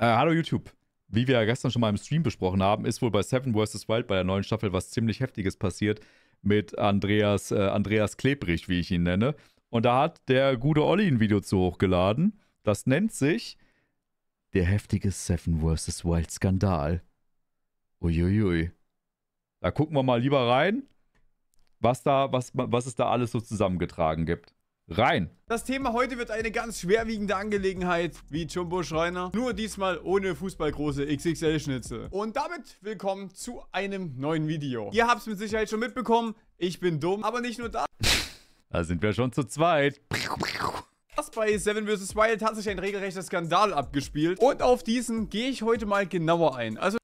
Äh, hallo YouTube. Wie wir ja gestern schon mal im Stream besprochen haben, ist wohl bei Seven vs. Wild bei der neuen Staffel was ziemlich Heftiges passiert mit Andreas, äh, Andreas Klebrich, wie ich ihn nenne. Und da hat der gute Olli ein Video zu hochgeladen. Das nennt sich der heftige Seven vs. Wild Skandal. Uiuiui. Da gucken wir mal lieber rein, was, da, was, was es da alles so zusammengetragen gibt rein. Das Thema heute wird eine ganz schwerwiegende Angelegenheit, wie Jumbo Schreiner. Nur diesmal ohne fußballgroße xxl schnitzel Und damit willkommen zu einem neuen Video. Ihr habt es mit Sicherheit schon mitbekommen, ich bin dumm, aber nicht nur da. Da sind wir schon zu zweit. Das bei Seven vs. Wild hat sich ein regelrechter Skandal abgespielt. Und auf diesen gehe ich heute mal genauer ein. Also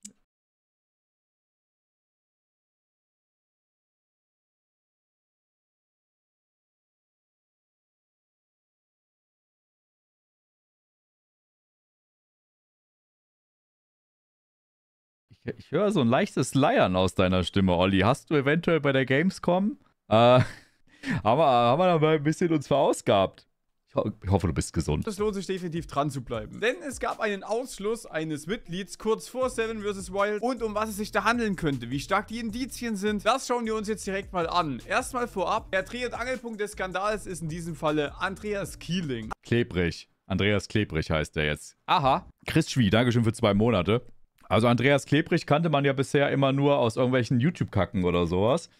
Ich, höre so ein leichtes Leiern aus deiner Stimme, Olli. Hast du eventuell bei der Gamescom? Äh, haben, wir, haben wir dabei ein bisschen uns verausgabt? Ich hoffe, du bist gesund. Es lohnt sich definitiv dran zu bleiben. Denn es gab einen Ausschluss eines Mitglieds kurz vor Seven vs. Wild und um was es sich da handeln könnte, wie stark die Indizien sind, das schauen wir uns jetzt direkt mal an. Erstmal vorab, der Dreh- und Angelpunkt des Skandals ist in diesem Falle Andreas Kieling. Klebrig. Andreas Klebrig heißt er jetzt. Aha. Chris Schwie, Dankeschön für zwei Monate. Also Andreas Klebrig kannte man ja bisher immer nur aus irgendwelchen YouTube-Kacken oder sowas,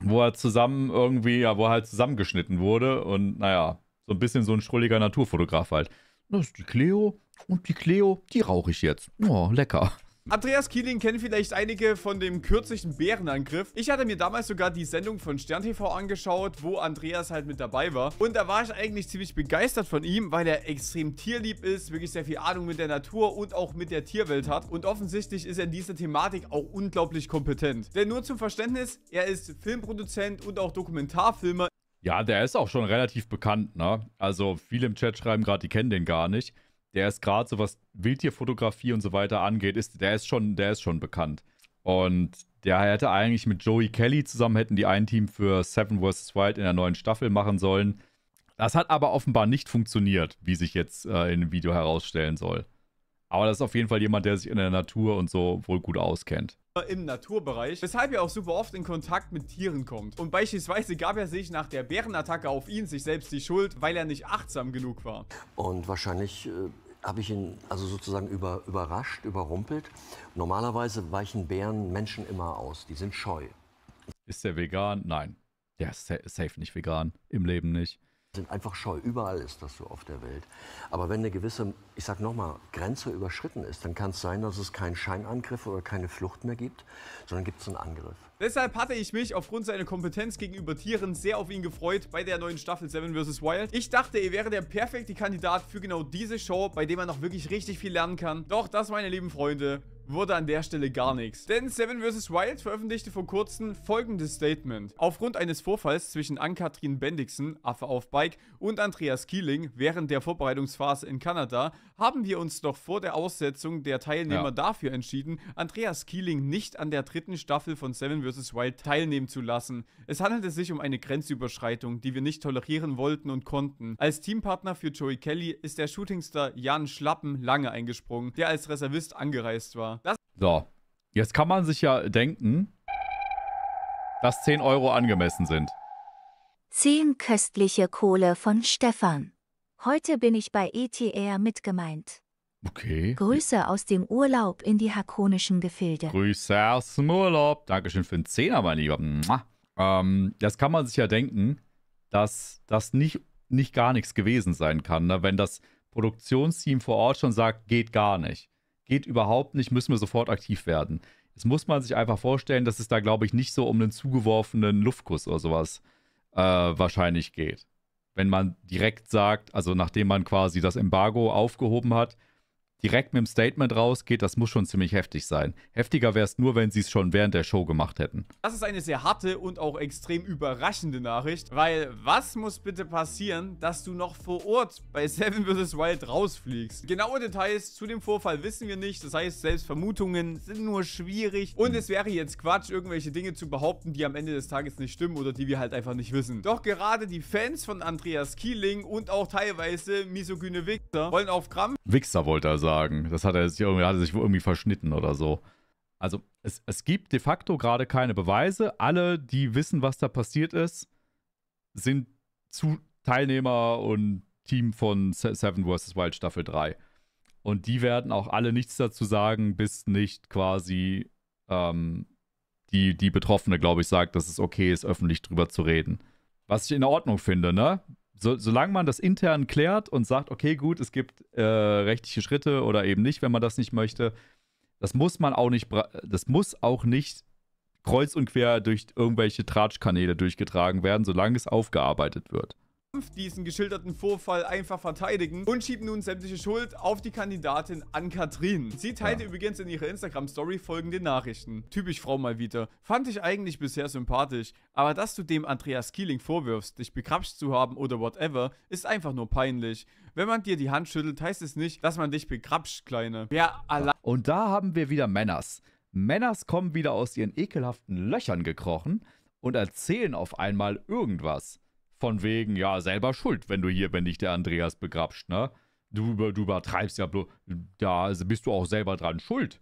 wo er zusammen irgendwie, ja, wo er halt zusammengeschnitten wurde und naja, so ein bisschen so ein schrulliger Naturfotograf halt. Das ist die Cleo und die Cleo, die rauche ich jetzt. Oh, lecker. Andreas Kieling kennt vielleicht einige von dem kürzlichen Bärenangriff. Ich hatte mir damals sogar die Sendung von Stern TV angeschaut, wo Andreas halt mit dabei war. Und da war ich eigentlich ziemlich begeistert von ihm, weil er extrem tierlieb ist, wirklich sehr viel Ahnung mit der Natur und auch mit der Tierwelt hat. Und offensichtlich ist er in dieser Thematik auch unglaublich kompetent. Denn nur zum Verständnis, er ist Filmproduzent und auch Dokumentarfilmer. Ja, der ist auch schon relativ bekannt, ne? Also viele im Chat schreiben gerade, die kennen den gar nicht der ist gerade so was Wildtierfotografie und so weiter angeht, ist, der ist schon, der ist schon bekannt. Und der hätte eigentlich mit Joey Kelly zusammen hätten die ein Team für Seven vs. Wild in der neuen Staffel machen sollen. Das hat aber offenbar nicht funktioniert, wie sich jetzt äh, in dem Video herausstellen soll. Aber das ist auf jeden Fall jemand, der sich in der Natur und so wohl gut auskennt im Naturbereich, weshalb er auch super oft in Kontakt mit Tieren kommt. Und beispielsweise gab er sich nach der Bärenattacke auf ihn sich selbst die Schuld, weil er nicht achtsam genug war. Und wahrscheinlich äh, habe ich ihn also sozusagen über, überrascht, überrumpelt. Normalerweise weichen Bären Menschen immer aus, die sind scheu. Ist der vegan? Nein. Der ist safe nicht vegan. Im Leben nicht sind einfach scheu. Überall ist das so auf der Welt. Aber wenn eine gewisse, ich sag nochmal, Grenze überschritten ist, dann kann es sein, dass es keinen Scheinangriff oder keine Flucht mehr gibt, sondern gibt es einen Angriff. Deshalb hatte ich mich aufgrund seiner Kompetenz gegenüber Tieren sehr auf ihn gefreut bei der neuen Staffel Seven vs. Wild. Ich dachte, er wäre der perfekte Kandidat für genau diese Show, bei dem man noch wirklich richtig viel lernen kann. Doch das, meine lieben Freunde, wurde an der Stelle gar nichts. Denn Seven vs. Wild veröffentlichte vor kurzem folgendes Statement. Aufgrund eines Vorfalls zwischen Ann-Kathrin Bendixen, Affe auf Bike, und Andreas Keeling während der Vorbereitungsphase in Kanada haben wir uns noch vor der Aussetzung der Teilnehmer ja. dafür entschieden, Andreas Keeling nicht an der dritten Staffel von Seven vs. Wild teilnehmen zu lassen. Es handelte sich um eine Grenzüberschreitung, die wir nicht tolerieren wollten und konnten. Als Teampartner für Joey Kelly ist der Shootingstar Jan Schlappen lange eingesprungen, der als Reservist angereist war. Das so, jetzt kann man sich ja denken, dass 10 Euro angemessen sind. 10 köstliche Kohle von Stefan. Heute bin ich bei ETR mitgemeint. Okay. Grüße aus dem Urlaub in die hakonischen Gefilde. Grüße aus dem Urlaub. Dankeschön für den Zehner, mein Lieber. Ähm, das kann man sich ja denken, dass das nicht, nicht gar nichts gewesen sein kann. Ne? Wenn das Produktionsteam vor Ort schon sagt, geht gar nicht. Geht überhaupt nicht, müssen wir sofort aktiv werden. Jetzt muss man sich einfach vorstellen, dass es da, glaube ich, nicht so um einen zugeworfenen Luftkuss oder sowas äh, wahrscheinlich geht wenn man direkt sagt, also nachdem man quasi das Embargo aufgehoben hat, direkt mit dem Statement rausgeht, das muss schon ziemlich heftig sein. Heftiger wäre es nur, wenn sie es schon während der Show gemacht hätten. Das ist eine sehr harte und auch extrem überraschende Nachricht, weil was muss bitte passieren, dass du noch vor Ort bei Seven vs. Wild rausfliegst? Genaue Details zu dem Vorfall wissen wir nicht, das heißt, selbst Vermutungen sind nur schwierig und es wäre jetzt Quatsch, irgendwelche Dinge zu behaupten, die am Ende des Tages nicht stimmen oder die wir halt einfach nicht wissen. Doch gerade die Fans von Andreas Kieling und auch teilweise misogyne Wichser wollen auf Krampf... Wichser wollte er sagen sagen. Das hat er sich irgendwie, hat er sich irgendwie verschnitten oder so. Also es, es gibt de facto gerade keine Beweise. Alle, die wissen, was da passiert ist, sind zu Teilnehmer und Team von Seven vs. Wild Staffel 3. Und die werden auch alle nichts dazu sagen, bis nicht quasi ähm, die, die Betroffene, glaube ich, sagt, dass es okay ist, öffentlich drüber zu reden. Was ich in Ordnung finde, ne? so, solange man das intern klärt und sagt, okay, gut, es gibt äh, rechtliche Schritte oder eben nicht, wenn man das nicht möchte, das muss man auch nicht, das muss auch nicht kreuz und quer durch irgendwelche Tratschkanäle durchgetragen werden, solange es aufgearbeitet wird diesen geschilderten Vorfall einfach verteidigen und schiebt nun sämtliche Schuld auf die Kandidatin an Kathrin. Sie teilte ja. übrigens in ihrer Instagram-Story folgende Nachrichten. Typisch Frau mal wieder. Fand ich eigentlich bisher sympathisch, aber dass du dem Andreas Keeling vorwirfst, dich bekrapscht zu haben oder whatever, ist einfach nur peinlich. Wenn man dir die Hand schüttelt, heißt es nicht, dass man dich bekrapscht, Kleine. Wer allein... Und da haben wir wieder Männers. Männers kommen wieder aus ihren ekelhaften Löchern gekrochen und erzählen auf einmal irgendwas von wegen, ja, selber schuld, wenn du hier, wenn dich der Andreas begrabst, ne? Du, du übertreibst ja bloß, da also bist du auch selber dran schuld.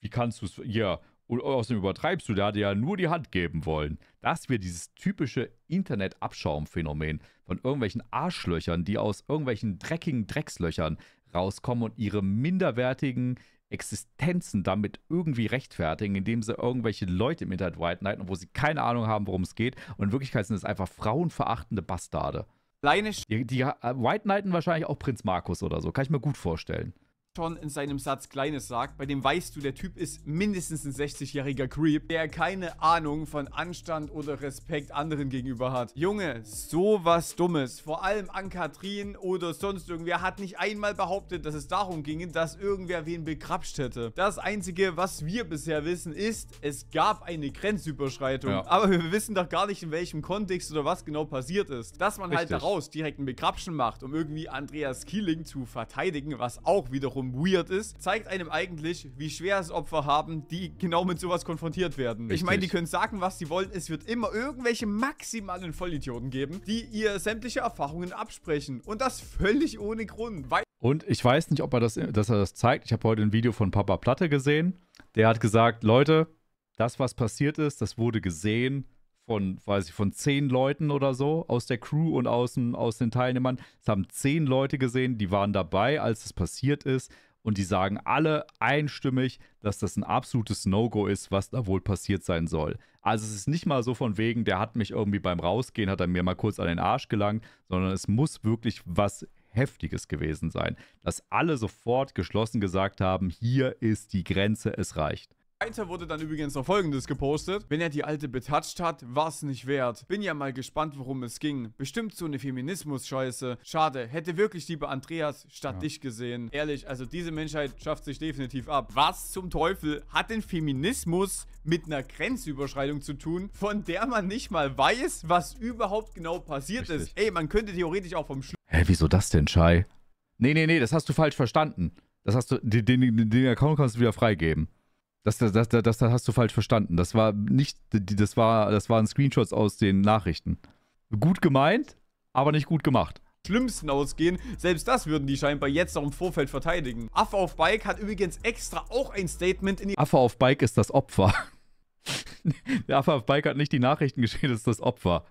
Wie kannst du es, ja, und außerdem übertreibst du, der hat ja nur die Hand geben wollen. Das wird dieses typische Internet-Abschaumphänomen von irgendwelchen Arschlöchern, die aus irgendwelchen dreckigen Dreckslöchern rauskommen und ihre minderwertigen Existenzen damit irgendwie rechtfertigen, indem sie irgendwelche Leute im Internet white knighten, obwohl sie keine Ahnung haben, worum es geht. Und in Wirklichkeit sind es einfach frauenverachtende Bastarde. Kleine Sch Die, die äh, White Knighten wahrscheinlich auch Prinz Markus oder so. Kann ich mir gut vorstellen. Acton in seinem Satz Kleines sagt, bei dem weißt du, der Typ ist mindestens ein 60-jähriger Creep, der keine Ahnung von Anstand oder Respekt anderen gegenüber hat. Junge, sowas Dummes. Vor allem an Katrin oder sonst irgendwer hat nicht einmal behauptet, dass es darum ginge, dass irgendwer wen begrapscht hätte. Das Einzige, was wir bisher wissen, ist, es gab eine Grenzüberschreitung. Ja. Aber wir wissen doch gar nicht, in welchem Kontext oder was genau passiert ist. Dass man halt Richtig. halt daraus direkt ein Begrapschen macht, um irgendwie Andreas Kieling zu verteidigen, was auch wiederum weird ist, zeigt einem eigentlich, wie schwer es Opfer haben, die genau mit sowas konfrontiert werden. Richtig. Ich meine, die können sagen, was sie wollen. Es wird immer irgendwelche maximalen Vollidioten geben, die ihr sämtliche Erfahrungen absprechen. Und das völlig ohne Grund. Weil und ich weiß nicht, ob er das, dass er das zeigt. Ich habe heute ein Video von Papa Platte gesehen. Der hat gesagt, Leute, das, was passiert ist, das wurde gesehen von, weiß ich, von zehn Leuten oder so aus der Crew und aus, aus den Teilnehmern. Es haben zehn Leute gesehen, die waren dabei, als es passiert ist. Und die sagen alle einstimmig, dass das ein absolutes No-Go ist, was da wohl passiert sein soll. Also es ist nicht mal so von wegen, der hat mich irgendwie beim Rausgehen, hat er mir mal kurz an den Arsch gelangt, sondern es muss wirklich was Heftiges gewesen sein, dass alle sofort geschlossen gesagt haben, hier ist die Grenze, es reicht. Weiter wurde dann übrigens noch folgendes gepostet. Wenn er die alte betatscht hat, war's nicht wert. Bin ja mal gespannt, worum es ging. Bestimmt so eine Feminismus-Scheiße. Schade, hätte wirklich lieber Andreas statt ja. dich gesehen. Ehrlich, also diese Menschheit schafft sich definitiv ab. Was zum Teufel hat denn Feminismus mit einer Grenzüberschreitung zu tun, von der man nicht mal weiß, was überhaupt genau passiert Richtig. ist? Ey, man könnte theoretisch auch vom Schluss... Hä, wieso das denn, Schei? Nee, nee, nee, das hast du falsch verstanden. Das hast du... Den, den, den Account kannst du wieder freigeben. Das, das, das, das, hast du falsch verstanden. Das war nicht, das war, das waren Screenshots aus den Nachrichten. Gut gemeint, aber nicht gut gemacht. Schlimmsten ausgehen, selbst das würden die scheinbar jetzt noch im Vorfeld verteidigen. Affe auf Bike hat übrigens extra auch ein Statement in die... Affe auf Bike ist das Opfer. Der Affe auf Bike hat nicht die Nachrichten geschrieben, das ist das Opfer.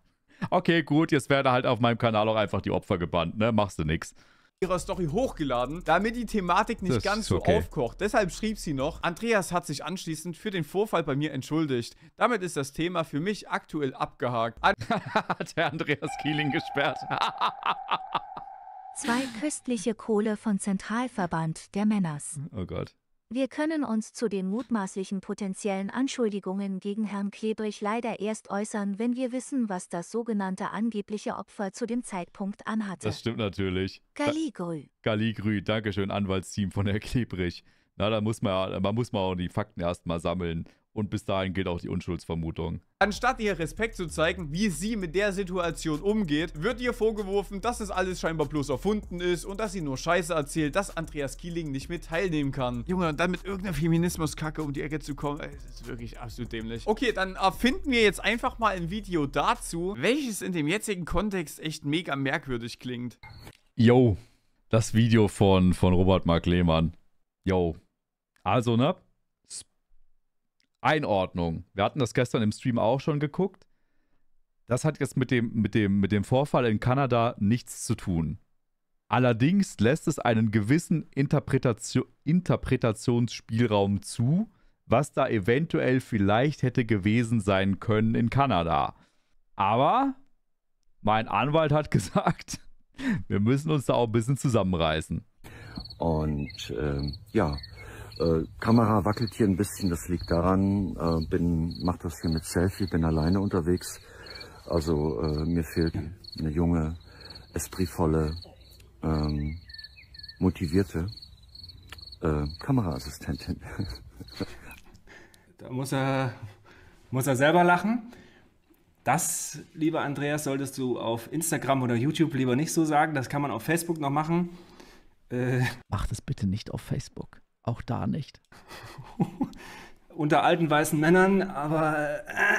Okay, gut, jetzt werden halt auf meinem Kanal auch einfach die Opfer gebannt, ne? Machst du nichts ihrer Story hochgeladen, damit die Thematik nicht das ganz so okay. aufkocht. Deshalb schrieb sie noch, Andreas hat sich anschließend für den Vorfall bei mir entschuldigt. Damit ist das Thema für mich aktuell abgehakt. Hat der Andreas Kieling gesperrt. Zwei köstliche Kohle von Zentralverband der Männers. Oh Gott. Wir können uns zu den mutmaßlichen potenziellen Anschuldigungen gegen Herrn Klebrich leider erst äußern, wenn wir wissen, was das sogenannte angebliche Opfer zu dem Zeitpunkt anhatte. Das stimmt natürlich. Galigrü. Galigrü, schön, Anwaltsteam von Herrn Klebrich. Na, da muss man, man muss man auch die Fakten erstmal sammeln und bis dahin gilt auch die Unschuldsvermutung. Anstatt ihr Respekt zu zeigen, wie sie mit der Situation umgeht, wird ihr vorgeworfen, dass es alles scheinbar bloß erfunden ist und dass sie nur Scheiße erzählt, dass Andreas Kieling nicht mit teilnehmen kann. Junge, und dann mit irgendeiner Feminismuskacke um die Ecke zu kommen, es ist wirklich absolut dämlich. Okay, dann erfinden wir jetzt einfach mal ein Video dazu, welches in dem jetzigen Kontext echt mega merkwürdig klingt. Yo, das Video von, von Robert Mark Lehmann. Yo. Also, ne? Einordnung. Wir hatten das gestern im Stream auch schon geguckt. Das hat jetzt mit dem, mit dem, mit dem Vorfall in Kanada nichts zu tun. Allerdings lässt es einen gewissen Interpretation, Interpretationsspielraum zu, was da eventuell vielleicht hätte gewesen sein können in Kanada. Aber mein Anwalt hat gesagt, wir müssen uns da auch ein bisschen zusammenreißen. Und ähm, ja, äh, Kamera wackelt hier ein bisschen, das liegt daran, äh, bin, mach das hier mit Selfie, bin alleine unterwegs. Also äh, mir fehlt eine junge, espritvolle, ähm, motivierte äh, Kameraassistentin. da muss er, muss er selber lachen. Das, lieber Andreas, solltest du auf Instagram oder YouTube lieber nicht so sagen. Das kann man auf Facebook noch machen. Äh, Mach das bitte nicht auf Facebook. Auch da nicht. Unter alten weißen Männern, aber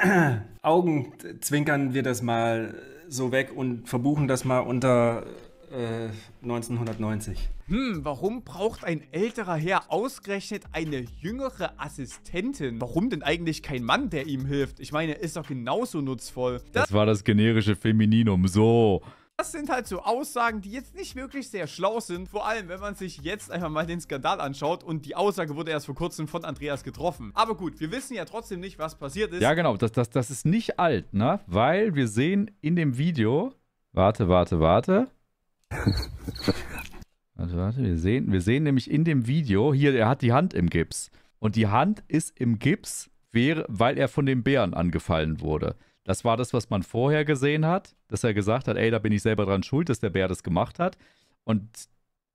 äh, zwinkern wir das mal so weg und verbuchen das mal unter äh, 1990. Hm, warum braucht ein älterer Herr ausgerechnet eine jüngere Assistentin? Warum denn eigentlich kein Mann, der ihm hilft? Ich meine, er ist doch genauso nutzvoll. Das, das war das generische Femininum. So, das sind halt so Aussagen, die jetzt nicht wirklich sehr schlau sind, vor allem wenn man sich jetzt einfach mal den Skandal anschaut und die Aussage wurde erst vor kurzem von Andreas getroffen. Aber gut, wir wissen ja trotzdem nicht, was passiert ist. Ja genau, das, das, das ist nicht alt, ne? Weil wir sehen in dem Video, warte, warte, warte. warte, warte, wir sehen, wir sehen nämlich in dem Video, hier, er hat die Hand im Gips. Und die Hand ist im Gips, weil er von dem Bären angefallen wurde. Das war das, was man vorher gesehen hat, dass er gesagt hat, ey, da bin ich selber dran schuld, dass der Bär das gemacht hat. Und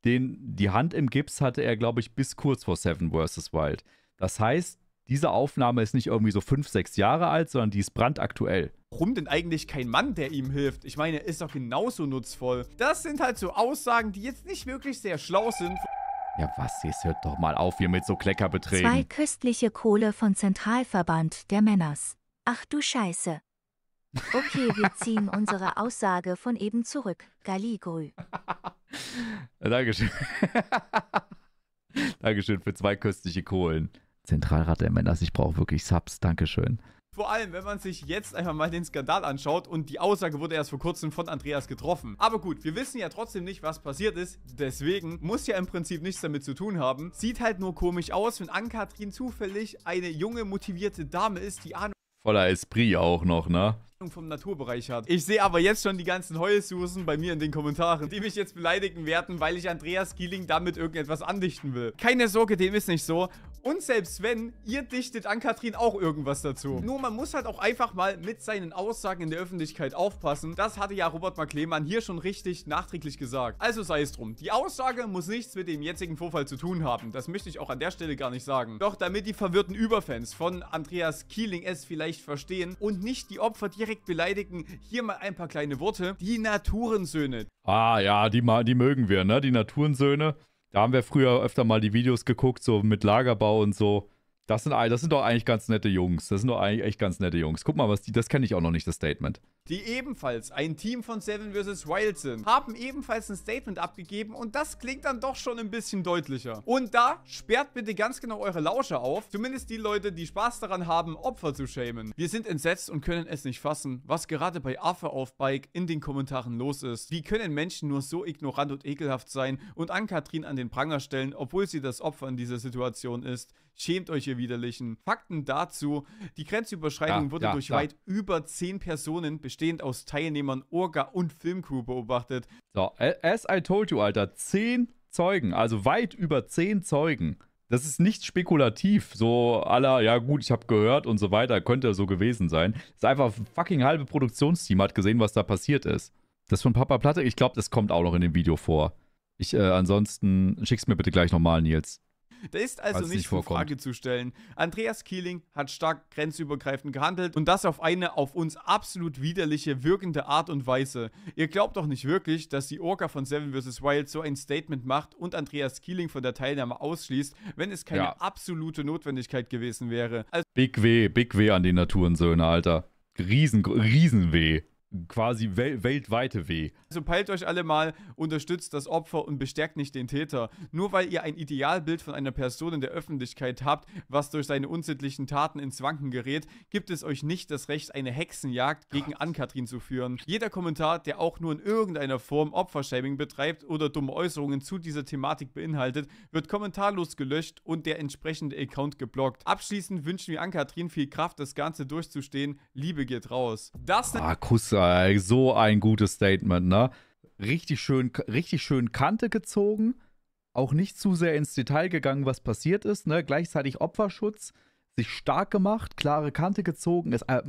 den, die Hand im Gips hatte er, glaube ich, bis kurz vor Seven vs. Wild. Das heißt, diese Aufnahme ist nicht irgendwie so fünf, sechs Jahre alt, sondern die ist brandaktuell. Warum denn eigentlich kein Mann, der ihm hilft? Ich meine, er ist doch genauso nutzvoll. Das sind halt so Aussagen, die jetzt nicht wirklich sehr schlau sind. Ja, was? ist? hört doch mal auf hier mit so Kleckerbeträgen. Zwei köstliche Kohle von Zentralverband der Männers. Ach du Scheiße. Okay, wir ziehen unsere Aussage von eben zurück. Galigrü. Dankeschön. Dankeschön für zwei köstliche Kohlen. Zentralrat der Männer, ich brauche wirklich Subs. Dankeschön. Vor allem, wenn man sich jetzt einfach mal den Skandal anschaut und die Aussage wurde erst vor kurzem von Andreas getroffen. Aber gut, wir wissen ja trotzdem nicht, was passiert ist, deswegen muss ja im Prinzip nichts damit zu tun haben. Sieht halt nur komisch aus, wenn Ann-Kathrin zufällig eine junge, motivierte Dame ist, die Ahnung... Voller Esprit auch noch, ne? vom Naturbereich hat. Ich sehe aber jetzt schon die ganzen Heulsusen bei mir in den Kommentaren, die mich jetzt beleidigen werden, weil ich Andreas Gieling damit irgendetwas andichten will. Keine Sorge, dem ist nicht so. Und selbst wenn, ihr dichtet an Katrin auch irgendwas dazu. Nur man muss halt auch einfach mal mit seinen Aussagen in der Öffentlichkeit aufpassen. Das hatte ja Robert McLehmann hier schon richtig nachträglich gesagt. Also sei es drum. Die Aussage muss nichts mit dem jetzigen Vorfall zu tun haben. Das möchte ich auch an der Stelle gar nicht sagen. Doch damit die verwirrten Überfans von Andreas Kieling es vielleicht verstehen und nicht die Opfer direkt direkt beleidigen. Hier mal ein paar kleine Worte. Die Naturensöhne. Ah ja, die, die mögen wir, ne? Die Naturensöhne. Da haben wir früher öfter mal die Videos geguckt, so mit Lagerbau und so. Das sind, das sind doch eigentlich ganz nette Jungs. Das sind doch eigentlich echt ganz nette Jungs. Guck mal, was die, das kenne ich auch noch nicht, das Statement die ebenfalls ein Team von Seven vs. Wild sind, haben ebenfalls ein Statement abgegeben und das klingt dann doch schon ein bisschen deutlicher. Und da sperrt bitte ganz genau eure Lauscher auf, zumindest die Leute, die Spaß daran haben, Opfer zu schämen. Wir sind entsetzt und können es nicht fassen, was gerade bei Affe auf Bike in den Kommentaren los ist. Wie können Menschen nur so ignorant und ekelhaft sein und an Kathrin an den Pranger stellen, obwohl sie das Opfer in dieser Situation ist? Schämt euch, ihr Widerlichen. Fakten dazu, die Grenzüberschreitung ja, wurde ja, durch ja. weit über 10 Personen beschädigt bestehend aus Teilnehmern, Orga und Filmcrew beobachtet. So, as I told you, Alter, zehn Zeugen, also weit über zehn Zeugen. Das ist nicht spekulativ, so aller, ja gut, ich habe gehört und so weiter, könnte so gewesen sein. Das ist einfach fucking halbe Produktionsteam hat gesehen, was da passiert ist. Das von Papa Platte, ich glaube, das kommt auch noch in dem Video vor. Ich, äh, ansonsten schick's mir bitte gleich nochmal, Nils. Da ist also Als nicht in Frage zu stellen. Andreas Keeling hat stark grenzübergreifend gehandelt und das auf eine auf uns absolut widerliche, wirkende Art und Weise. Ihr glaubt doch nicht wirklich, dass die Orca von Seven vs. Wild so ein Statement macht und Andreas Keeling von der Teilnahme ausschließt, wenn es keine ja. absolute Notwendigkeit gewesen wäre. Also Big W, Big W an die Naturensöhne, Alter. Riesen, Riesenweh quasi wel weltweite Weh. Also peilt euch alle mal, unterstützt das Opfer und bestärkt nicht den Täter. Nur weil ihr ein Idealbild von einer Person in der Öffentlichkeit habt, was durch seine unsittlichen Taten ins Wanken gerät, gibt es euch nicht das Recht, eine Hexenjagd gegen Ann-Kathrin zu führen. Jeder Kommentar, der auch nur in irgendeiner Form Opfershaming betreibt oder dumme Äußerungen zu dieser Thematik beinhaltet, wird kommentarlos gelöscht und der entsprechende Account geblockt. Abschließend wünschen wir Ann-Kathrin viel Kraft, das Ganze durchzustehen. Liebe geht raus. Das... Ah, Kusse ah. Alter, so ein gutes Statement, ne? Richtig schön, richtig schön Kante gezogen, auch nicht zu sehr ins Detail gegangen, was passiert ist, ne? Gleichzeitig Opferschutz, sich stark gemacht, klare Kante gezogen, ist. Äh,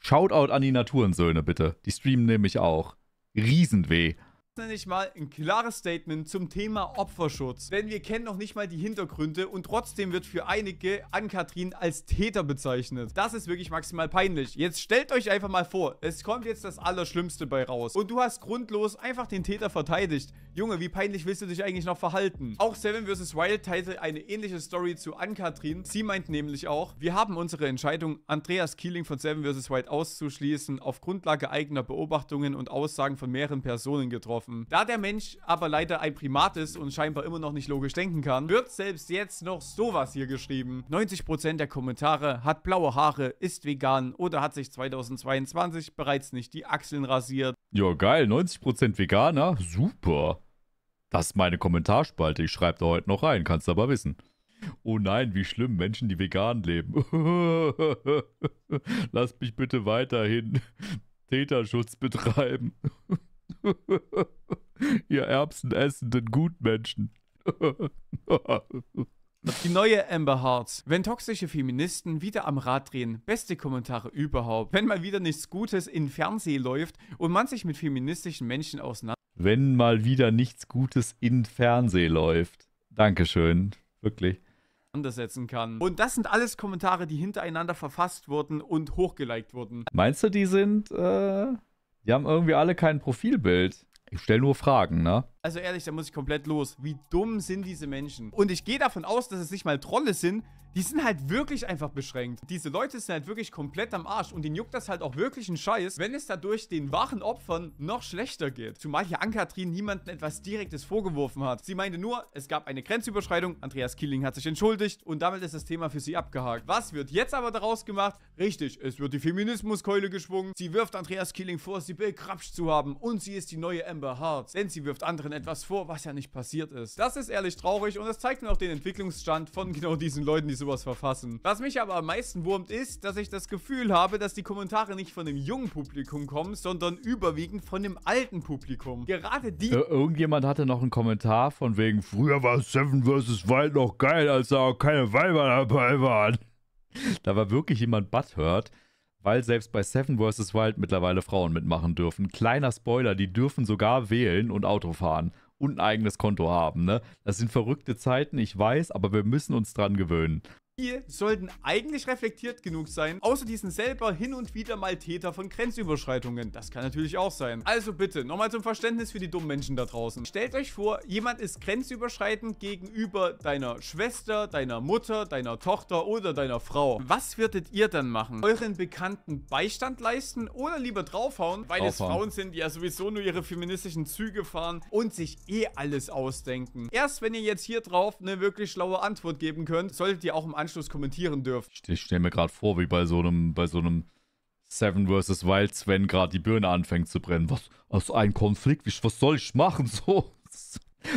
Shoutout an die Naturensöhne, bitte. Die streamen nämlich auch. Riesenweh nämlich mal ein klares Statement zum Thema Opferschutz. Denn wir kennen noch nicht mal die Hintergründe und trotzdem wird für einige Ann-Kathrin als Täter bezeichnet. Das ist wirklich maximal peinlich. Jetzt stellt euch einfach mal vor, es kommt jetzt das Allerschlimmste bei raus. Und du hast grundlos einfach den Täter verteidigt. Junge, wie peinlich willst du dich eigentlich noch verhalten? Auch Seven vs. Wild teilte eine ähnliche Story zu Ann-Kathrin. Sie meint nämlich auch, wir haben unsere Entscheidung, Andreas Keeling von Seven vs. Wild auszuschließen, auf Grundlage eigener Beobachtungen und Aussagen von mehreren Personen getroffen schaffen. Da der Mensch aber leider ein Primat ist und scheinbar immer noch nicht logisch denken kann, wird selbst jetzt noch sowas hier geschrieben. 90% der Kommentare hat blaue Haare, ist vegan oder hat sich 2022 bereits nicht die Achseln rasiert. Ja, geil, 90% Veganer, super. Das ist meine Kommentarspalte, ich schreibe da heute noch rein, kannst aber wissen. Oh nein, wie schlimm, Menschen, die vegan leben. Lass mich bitte weiterhin Täterschutz betreiben. Ihr Erbsen essenden Gutmenschen. Die neue Amber Hearts. Wenn toxische Feministen wieder am Rad drehen, beste Kommentare überhaupt. Wenn mal wieder nichts Gutes in Fernsehen läuft und man sich mit feministischen Menschen auseinander. Wenn mal wieder nichts Gutes in Fernsehen läuft. Dankeschön. Wirklich setzen kann. Und das sind alles Kommentare, die hintereinander verfasst wurden und hochgeliked wurden. Meinst du, die sind äh, die haben irgendwie alle kein Profilbild. Ich stelle nur Fragen, ne? Also ehrlich, da muss ich komplett los. Wie dumm sind diese Menschen? Und ich gehe davon aus, dass es nicht mal Trolle sind. Die sind halt wirklich einfach beschränkt. Diese Leute sind halt wirklich komplett am Arsch. Und denen juckt das halt auch wirklich einen Scheiß, wenn es dadurch den wahren Opfern noch schlechter geht. Zumal hier Ankatrin niemandem etwas Direktes vorgeworfen hat. Sie meinte nur, es gab eine Grenzüberschreitung. Andreas Killing hat sich entschuldigt. Und damit ist das Thema für sie abgehakt. Was wird jetzt aber daraus gemacht? Richtig, es wird die Feminismuskeule geschwungen. Sie wirft Andreas Killing vor, sie bekrapscht zu haben. Und sie ist die neue Amber Hearts. Denn sie wirft anderen etwas vor, was ja nicht passiert ist. Das ist ehrlich traurig und das zeigt mir auch den Entwicklungsstand von genau diesen Leuten, die sowas verfassen. Was mich aber am meisten wurmt ist, dass ich das Gefühl habe, dass die Kommentare nicht von dem jungen Publikum kommen, sondern überwiegend von dem alten Publikum. Gerade die... Äh, irgendjemand hatte noch einen Kommentar von wegen, früher war Seven vs. Wild noch geil, als da auch keine Weiber dabei waren. Da war wirklich jemand Butthurt. hört weil selbst bei Seven vs. Wild mittlerweile Frauen mitmachen dürfen. Kleiner Spoiler, die dürfen sogar wählen und Auto fahren und ein eigenes Konto haben. Ne? Das sind verrückte Zeiten, ich weiß, aber wir müssen uns dran gewöhnen. Die sollten eigentlich reflektiert genug sein, außer die sind selber hin und wieder mal Täter von Grenzüberschreitungen. Das kann natürlich auch sein. Also bitte, nochmal zum Verständnis für die dummen Menschen da draußen. Stellt euch vor, jemand ist grenzüberschreitend gegenüber deiner Schwester, deiner Mutter, deiner Tochter oder deiner Frau. Was würdet ihr dann machen? Euren Bekannten Beistand leisten oder lieber draufhauen, weil draufhauen. es Frauen sind, die ja sowieso nur ihre feministischen Züge fahren und sich eh alles ausdenken. Erst wenn ihr jetzt hier drauf eine wirklich schlaue Antwort geben könnt, solltet ihr auch im Anschluss Anschluss kommentieren dürfen. Ich, ich stelle mir gerade vor, wie bei so einem, bei so einem Seven vs. Wild Sven gerade die Birne anfängt zu brennen. Was? Aus ein Konflikt? Was soll ich machen? So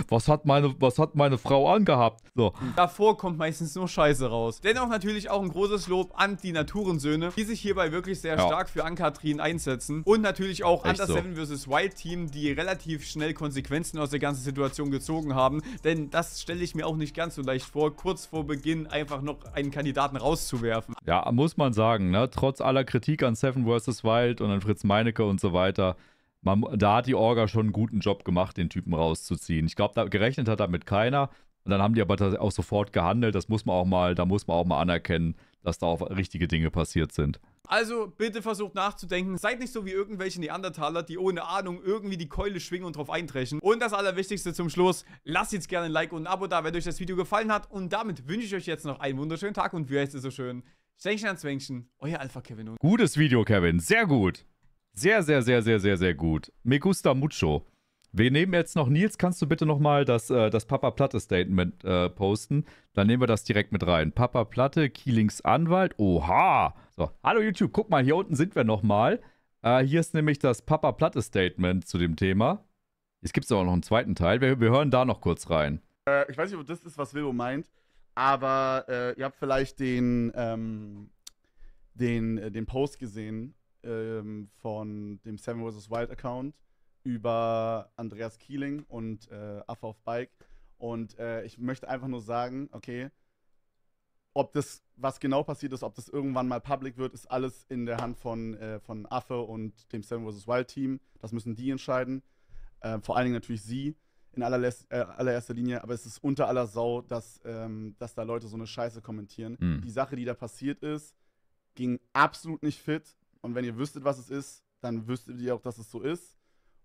was hat meine, was hat meine Frau angehabt? So. Davor kommt meistens nur Scheiße raus. Dennoch natürlich auch ein großes Lob an die Naturensöhne, die sich hierbei wirklich sehr ja. stark für Ankatrin einsetzen. Und natürlich auch Echt an das so. Seven vs. Wild Team, die relativ schnell Konsequenzen aus der ganzen Situation gezogen haben. Denn das stelle ich mir auch nicht ganz so leicht vor, kurz vor Beginn einfach noch einen Kandidaten rauszuwerfen. Ja, muss man sagen, ne? trotz aller Kritik an Seven vs. Wild und an Fritz Meinecke und so weiter, man, da hat die Orga schon einen guten Job gemacht, den Typen rauszuziehen. Ich glaube, gerechnet hat damit keiner. Und dann haben die aber auch sofort gehandelt. Das muss man auch mal, da muss man auch mal anerkennen, dass da auch richtige Dinge passiert sind. Also bitte versucht nachzudenken. Seid nicht so wie irgendwelche Neandertaler, die ohne Ahnung irgendwie die Keule schwingen und drauf eintrechen. Und das Allerwichtigste zum Schluss, lasst jetzt gerne ein Like und ein Abo da, wenn euch das Video gefallen hat. Und damit wünsche ich euch jetzt noch einen wunderschönen Tag und wie heißt es so schön? Schenkchen an Zwängchen, euer Alpha Kevin. Gutes Video, Kevin. Sehr gut. Sehr, sehr, sehr, sehr, sehr, sehr gut. Me gusta mucho. Wir nehmen jetzt noch, Nils, kannst du bitte nochmal das, äh, das Papa Platte Statement äh, posten? Dann nehmen wir das direkt mit rein. Papa Platte, Keelings Anwalt. Oha! So, hallo YouTube, guck mal, hier unten sind wir nochmal. Äh, hier ist nämlich das Papa Platte Statement zu dem Thema. Jetzt gibt es aber noch einen zweiten Teil. Wir, wir hören da noch kurz rein. Äh, ich weiß nicht, ob das ist, was Willow meint, aber äh, ihr habt vielleicht den, ähm, den, äh, den Post gesehen ähm, von dem Seven vs. Wild Account über Andreas Keeling und äh, Affe auf Bike. Und äh, ich möchte einfach nur sagen, okay, ob das, was genau passiert ist, ob das irgendwann mal public wird, ist alles in der Hand von, äh, von Affe und dem Seven vs. Wild Team. Das müssen die entscheiden. Äh, vor allen Dingen natürlich sie in allerles, äh, allererster Linie, aber es ist unter aller Sau, dass, ähm, dass da Leute so eine Scheiße kommentieren. Mhm. Die Sache, die da passiert ist, ging absolut nicht fit. Und wenn ihr wüsstet, was es ist, dann wüsstet ihr auch, dass es so ist.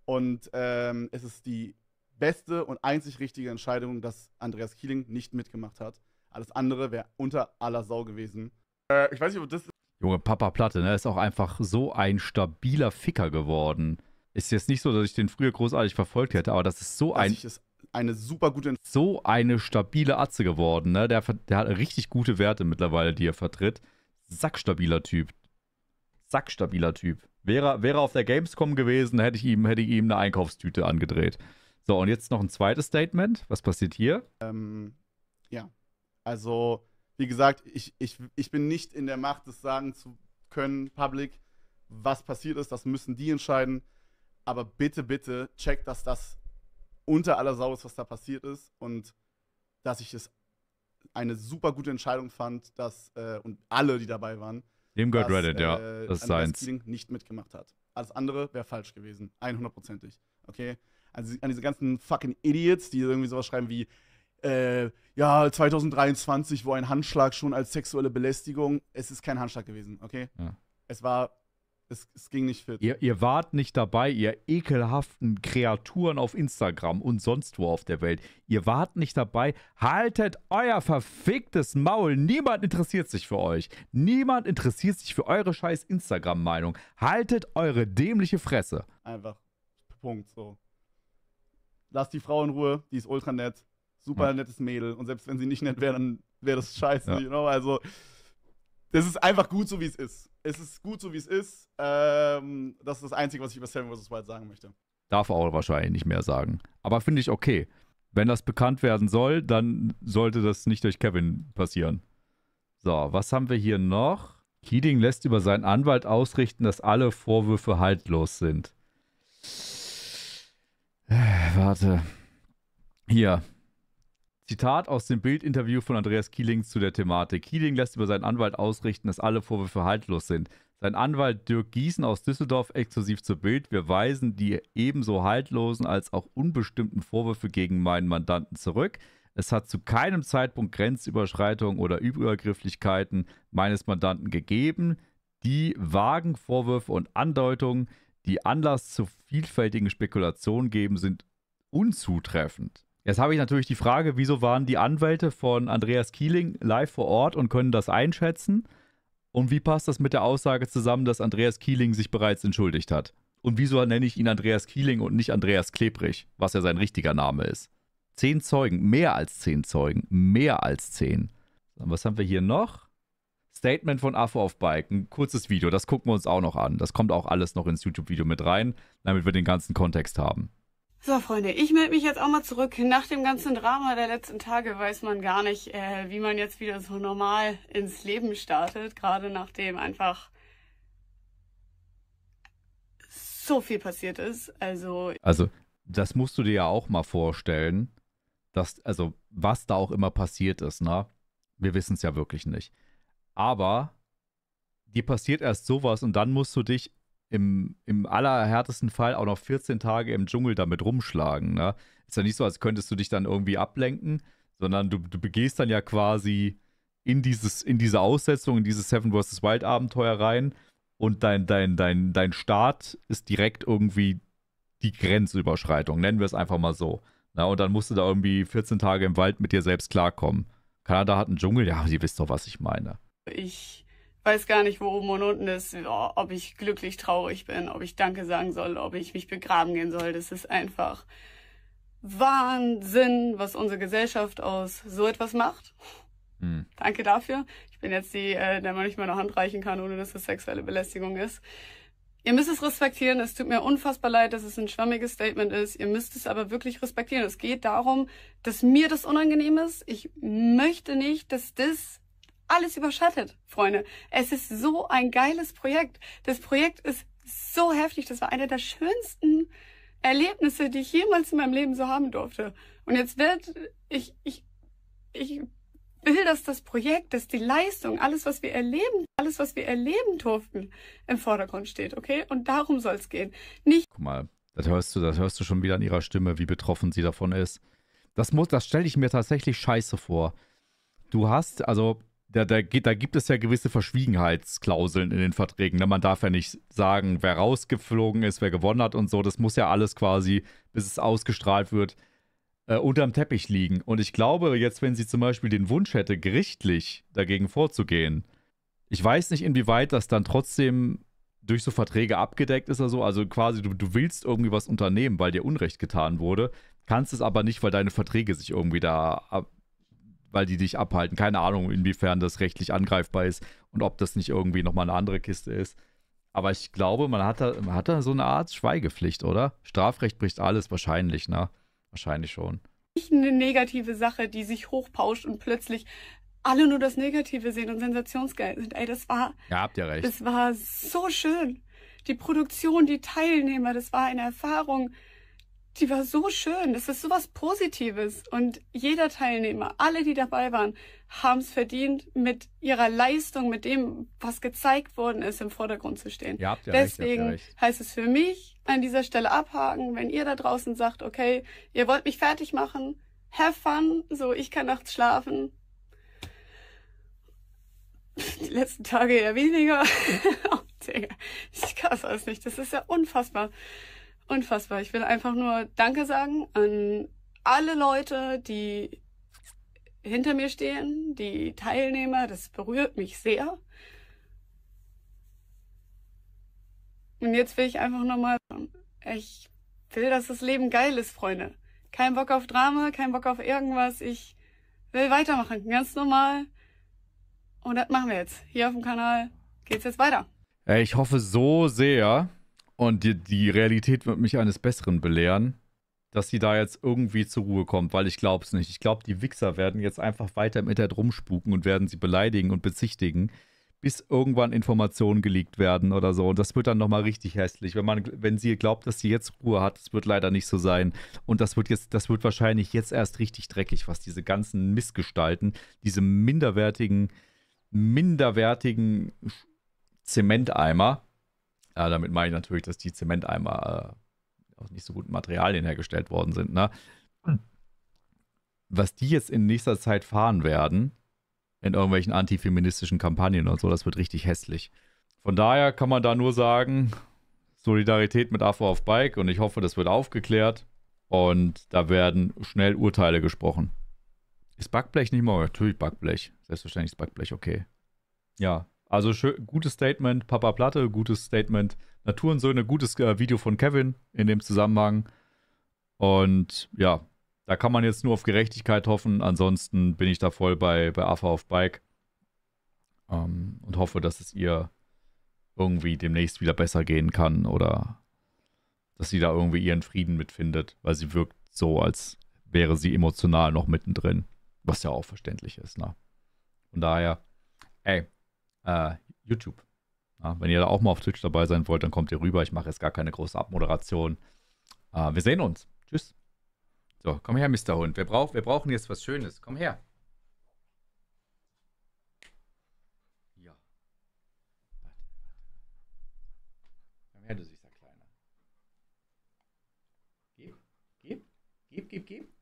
Und ähm, es ist die beste und einzig richtige Entscheidung, dass Andreas Kieling nicht mitgemacht hat. Alles andere wäre unter aller Sau gewesen. Äh, ich weiß nicht, ob das. Junge, Papa Platte, ne? Ist auch einfach so ein stabiler Ficker geworden. Ist jetzt nicht so, dass ich den früher großartig verfolgt hätte, aber das ist so ein. Ich ist eine super gute. So eine stabile Atze geworden, ne? Der, der hat richtig gute Werte mittlerweile, die er vertritt. Sackstabiler Typ sackstabiler Typ. Wäre, wäre auf der Gamescom gewesen, hätte ich, ihm, hätte ich ihm eine Einkaufstüte angedreht. So, und jetzt noch ein zweites Statement. Was passiert hier? Ähm, ja. Also, wie gesagt, ich, ich, ich bin nicht in der Macht, das sagen zu können, public, was passiert ist. Das müssen die entscheiden. Aber bitte, bitte checkt, dass das unter aller Sau ist, was da passiert ist. Und dass ich es eine super gute Entscheidung fand, dass, äh, und alle, die dabei waren, dem gehört Reddit, ja. Äh, das ist seins. nicht mitgemacht hat. Alles andere wäre falsch gewesen. 100%ig. Okay? Also an diese ganzen fucking Idiots, die irgendwie sowas schreiben wie, äh, ja, 2023, wo ein Handschlag schon als sexuelle Belästigung, es ist kein Handschlag gewesen, okay? Ja. Es war es, es, ging nicht fit. Ihr, ihr, wart nicht dabei, ihr ekelhaften Kreaturen auf Instagram und sonst wo auf der Welt. Ihr wart nicht dabei. Haltet euer verficktes Maul. Niemand interessiert sich für euch. Niemand interessiert sich für eure scheiß Instagram-Meinung. Haltet eure dämliche Fresse. Einfach. Punkt. So. Lasst die Frau in Ruhe. Die ist ultra nett. Super ja. nettes Mädel. Und selbst wenn sie nicht nett wäre, dann wäre das scheiße. Ja. You know? Also, das ist einfach gut, so wie es ist es ist gut so, wie es ist. Ähm, das ist das Einzige, was ich über Seven vs. Wild sagen möchte. Darf auch wahrscheinlich nicht mehr sagen. Aber finde ich okay. Wenn das bekannt werden soll, dann sollte das nicht durch Kevin passieren. So, was haben wir hier noch? Keating lässt über seinen Anwalt ausrichten, dass alle Vorwürfe haltlos sind. Äh, warte. Hier, Zitat aus dem Bildinterview von Andreas Kieling zu der Thematik. Kieling lässt über seinen Anwalt ausrichten, dass alle Vorwürfe haltlos sind. Sein Anwalt Dirk Gießen aus Düsseldorf exklusiv zu Bild. Wir weisen die ebenso haltlosen als auch unbestimmten Vorwürfe gegen meinen Mandanten zurück. Es hat zu keinem Zeitpunkt Grenzüberschreitungen oder Übergrifflichkeiten meines Mandanten gegeben. Die vagen Vorwürfe und Andeutungen, die Anlass zu vielfältigen Spekulationen geben, sind unzutreffend. Jetzt habe ich natürlich die Frage, wieso waren die Anwälte von Andreas Kieling live vor Ort und können das einschätzen? Und wie passt das mit der Aussage zusammen, dass Andreas Kieling sich bereits entschuldigt hat? Und wieso nenne ich ihn Andreas Kieling und nicht Andreas Klebrig, was ja sein richtiger Name ist? Zehn Zeugen, mehr als zehn Zeugen, mehr als zehn. Was haben wir hier noch? Statement von Affe auf Bike, ein kurzes Video, das gucken wir uns auch noch an. Das kommt auch alles noch ins YouTube-Video mit rein, damit wir den ganzen Kontext haben. So, Freunde, ich melde mich jetzt auch mal zurück. Nach dem ganzen Drama der letzten Tage weiß man gar nicht, äh, wie man jetzt wieder so normal ins Leben startet. Gerade nachdem einfach so viel passiert ist. Also, also das musst du dir ja auch mal vorstellen, dass, also, was da auch immer passiert ist, ne? Wir wissen es ja wirklich nicht. Aber dir passiert erst sowas und dann musst du dich im, im allerhärtesten Fall auch noch 14 Tage im Dschungel damit rumschlagen. Ne? Ist ja nicht so, als könntest du dich dann irgendwie ablenken, sondern du, du begehst dann ja quasi in, dieses, in diese Aussetzung, in dieses Seven vs. Wild Abenteuer rein und dein, dein, dein, dein Start ist direkt irgendwie die Grenzüberschreitung, nennen wir es einfach mal so. Na, ne? und dann musst du da irgendwie 14 Tage im Wald mit dir selbst klarkommen. Kanada hat einen Dschungel, ja, ihr wisst doch, was ich meine. Ich weiß gar nicht, wo oben und unten ist, oh, ob ich glücklich, traurig bin, ob ich Danke sagen soll, ob ich mich begraben gehen soll. Das ist einfach Wahnsinn, was unsere Gesellschaft aus so etwas macht. Mhm. Danke dafür. Ich bin jetzt die, äh, der man nicht eine Hand reichen kann, ohne dass es das sexuelle Belästigung ist. Ihr müsst es respektieren. Es tut mir unfassbar leid, dass es ein schwammiges Statement ist. Ihr müsst es aber wirklich respektieren. Es geht darum, dass mir das unangenehm ist. Ich möchte nicht, dass das alles überschattet, Freunde. Es ist so ein geiles Projekt. Das Projekt ist so heftig. Das war einer der schönsten Erlebnisse, die ich jemals in meinem Leben so haben durfte. Und jetzt wird, ich, ich, ich will, dass das Projekt, dass die Leistung, alles, was wir erleben, alles, was wir erleben durften, im Vordergrund steht, okay? Und darum soll es gehen. Nicht. Guck mal, das hörst du, das hörst du schon wieder an ihrer Stimme, wie betroffen sie davon ist. Das muss, das stelle ich mir tatsächlich scheiße vor. Du hast, also da, da, da, gibt es ja gewisse Verschwiegenheitsklauseln in den Verträgen. Ne? Man darf ja nicht sagen, wer rausgeflogen ist, wer gewonnen hat und so. Das muss ja alles quasi, bis es ausgestrahlt wird, äh, unterm Teppich liegen. Und ich glaube, jetzt, wenn sie zum Beispiel den Wunsch hätte, gerichtlich dagegen vorzugehen, ich weiß nicht, inwieweit das dann trotzdem durch so Verträge abgedeckt ist oder so. Also quasi, du, du willst irgendwie was unternehmen, weil dir Unrecht getan wurde, kannst es aber nicht, weil deine Verträge sich irgendwie da weil die dich abhalten. Keine Ahnung, inwiefern das rechtlich angreifbar ist und ob das nicht irgendwie nochmal eine andere Kiste ist. Aber ich glaube, man hat da, man hat da so eine Art Schweigepflicht, oder? Strafrecht bricht alles wahrscheinlich, ne? Wahrscheinlich schon. Nicht eine negative Sache, die sich hochpauscht und plötzlich alle nur das Negative sehen und sensationsgeil sind. Ey, das war. Ja, habt ihr recht. Das war so schön. Die Produktion, die Teilnehmer, das war eine Erfahrung die war so schön. Das ist so was Positives. Und jeder Teilnehmer, alle, die dabei waren, haben es verdient, mit ihrer Leistung, mit dem, was gezeigt worden ist, im Vordergrund zu stehen. Ja, Deswegen recht, recht. heißt es für mich an dieser Stelle abhaken, wenn ihr da draußen sagt, okay, ihr wollt mich fertig machen, have fun, so ich kann nachts schlafen. Die letzten Tage eher weniger. Oh, ich kann das nicht. Das ist ja unfassbar unfassbar. Ich will einfach nur Danke sagen an alle Leute, die hinter mir stehen, die Teilnehmer. Das berührt mich sehr. Und jetzt will ich einfach nochmal, ich will, dass das Leben geil ist, Freunde. Kein Bock auf Drama, kein Bock auf irgendwas. Ich will weitermachen, ganz normal. Und das machen wir jetzt. Hier auf dem Kanal geht's jetzt weiter. Ich hoffe so sehr, und die, die Realität wird mich eines Besseren belehren, dass sie da jetzt irgendwie zur Ruhe kommt, weil ich glaube es nicht. Ich glaube, die Wichser werden jetzt einfach weiter im Internet rumspuken und werden sie beleidigen und bezichtigen, bis irgendwann Informationen geleakt werden oder so. Und das wird dann nochmal richtig hässlich. Wenn man, wenn sie glaubt, dass sie jetzt Ruhe hat, das wird leider nicht so sein. Und das wird jetzt, das wird wahrscheinlich jetzt erst richtig dreckig, was diese ganzen Missgestalten, diese minderwertigen, minderwertigen Zementeimer ja, äh, damit meine ich natürlich, dass die Zementeimer äh, aus nicht so guten Materialien hergestellt worden sind. Ne? Hm. Was die jetzt in nächster Zeit fahren werden, in irgendwelchen antifeministischen Kampagnen und so, das wird richtig hässlich. Von daher kann man da nur sagen, Solidarität mit Affe auf Bike und ich hoffe, das wird aufgeklärt und da werden schnell Urteile gesprochen. Ist Backblech nicht mal? Natürlich Backblech. Selbstverständlich ist Backblech okay. Ja, also schön, gutes Statement, Papa Platte, gutes Statement, Naturensöhne, gutes äh, Video von Kevin in dem Zusammenhang. Und ja, da kann man jetzt nur auf Gerechtigkeit hoffen. Ansonsten bin ich da voll bei, bei AFA auf Bike ähm, und hoffe, dass es ihr irgendwie demnächst wieder besser gehen kann oder dass sie da irgendwie ihren Frieden mitfindet, weil sie wirkt so, als wäre sie emotional noch mittendrin, was ja auch verständlich ist. Ne? Von daher, ey, äh, YouTube. Ja, wenn ihr da auch mal auf Twitch dabei sein wollt, dann kommt ihr rüber. Ich mache jetzt gar keine große Abmoderation. Äh, wir sehen uns. Tschüss. So, komm her, Mr. Hund. Wir, brauch, wir brauchen jetzt was Schönes. Komm her. Ja. Komm her, du süßer Kleiner. Gib, gib, gib, gib, gib.